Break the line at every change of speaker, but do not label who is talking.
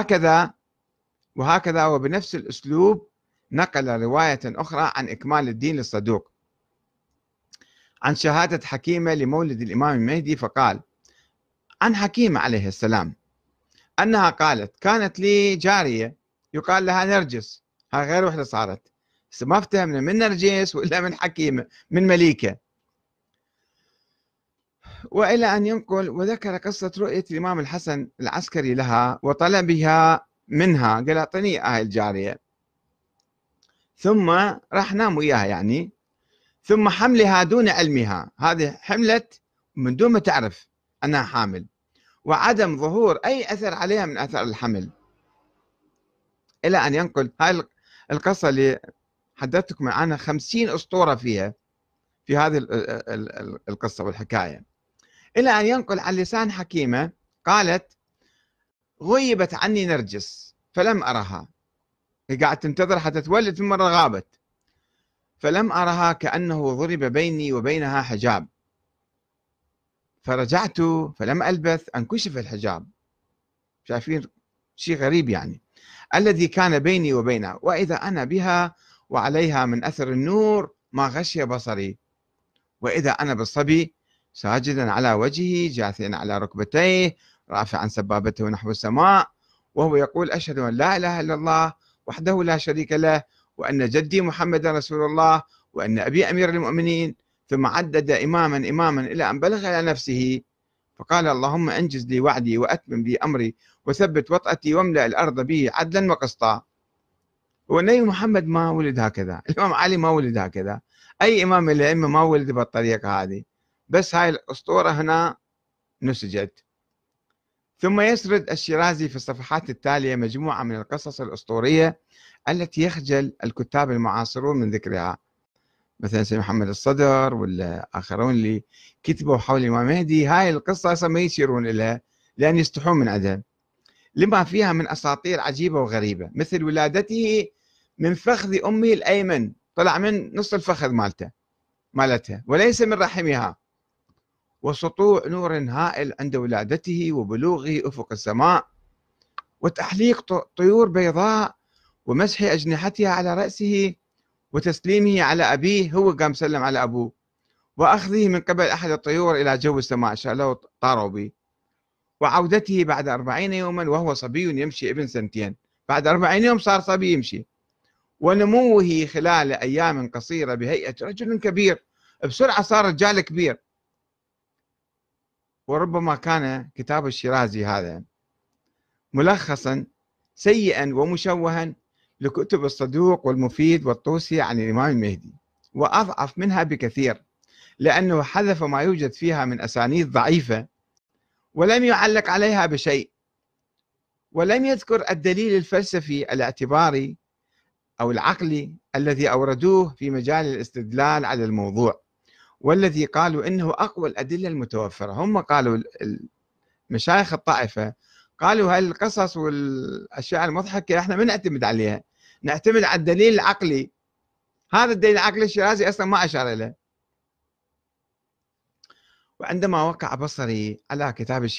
هكذا وهكذا وبنفس الأسلوب نقل رواية أخرى عن إكمال الدين للصدوق عن شهادة حكيمة لمولد الإمام المهدي فقال عن حكيمة عليه السلام أنها قالت كانت لي جارية يقال لها نرجس هاي غير وحدة صارت ما افتهمنا من نرجس ولا من حكيمة من مليكة وإلى أن ينقل وذكر قصة رؤية الإمام الحسن العسكري لها وطلبها منها قال أعطني هاي الجارية ثم راح نام وياها يعني ثم حملها دون علمها هذه حملت من دون ما تعرف أنها حامل وعدم ظهور أي أثر عليها من أثر الحمل إلى أن ينقل هاي القصة اللي حدثتكم عنها خمسين أسطورة فيها في هذه القصة والحكاية إلى أن ينقل عن لسان حكيمة قالت غيبت عني نرجس فلم أرها هي قاعد تنتظر حتى تولد ثم مرة غابت فلم أرها كأنه ضرب بيني وبينها حجاب فرجعت فلم ألبث أن كشف الحجاب شايفين شيء غريب يعني الذي كان بيني وبينها وإذا أنا بها وعليها من أثر النور ما غشي بصري وإذا أنا بالصبي ساجدا على وجهه جاثيا على ركبتيه رافعا سبابته نحو السماء وهو يقول أشهد أن لا إله إلا الله وحده لا شريك له وأن جدي محمد رسول الله وأن أبي أمير المؤمنين ثم عدد إماما إماما إلى أن بلغ إلى نفسه فقال اللهم أنجز لي وعدي وأتمم لي أمري وثبت وطأتي واملأ الأرض به عدلا وقسطا هو النبي محمد ما ولد هكذا الإمام علي ما ولد هكذا أي إمام من الأئمة ما ولد بالطريقة هذه بس هاي الأسطورة هنا نسجت ثم يسرد الشيرازي في الصفحات التالية مجموعة من القصص الأسطورية التي يخجل الكتاب المعاصرون من ذكرها مثلا سيد محمد الصدر ولا آخرون اللي كتبوا حول الإمام مهدي هاي القصة أصلا ما يشيرون إليها لأن يستحون من عندها لما فيها من أساطير عجيبة وغريبة مثل ولادته من فخذ أمه الأيمن طلع من نص الفخذ مالته مالتها وليس من رحمها وسطوع نور هائل عند ولادته وبلوغه أفق السماء وتحليق طيور بيضاء ومسح أجنحتها على رأسه وتسليمه على أبيه هو قام سلم على أبوه وأخذه من قبل أحد الطيور إلى جو السماء إن شاء الله طاروا به وعودته بعد أربعين يوما وهو صبي يمشي ابن سنتين بعد أربعين يوم صار صبي يمشي ونموه خلال أيام قصيرة بهيئة رجل كبير بسرعة صار رجال كبير وربما كان كتاب الشيرازي هذا ملخصا سيئا ومشوها لكتب الصدوق والمفيد والطوسي عن الإمام المهدي وأضعف منها بكثير لأنه حذف ما يوجد فيها من أسانيد ضعيفة ولم يعلق عليها بشيء ولم يذكر الدليل الفلسفي الاعتباري أو العقلي الذي أوردوه في مجال الاستدلال على الموضوع والذي قالوا انه اقوى الادله المتوفره هم قالوا مشايخ الطائفه قالوا هاي القصص والاشياء المضحكه احنا ما نعتمد عليها نعتمد على الدليل العقلي هذا الدليل العقلي الشيرازي اصلا ما اشار اليه وعندما وقع بصري على كتاب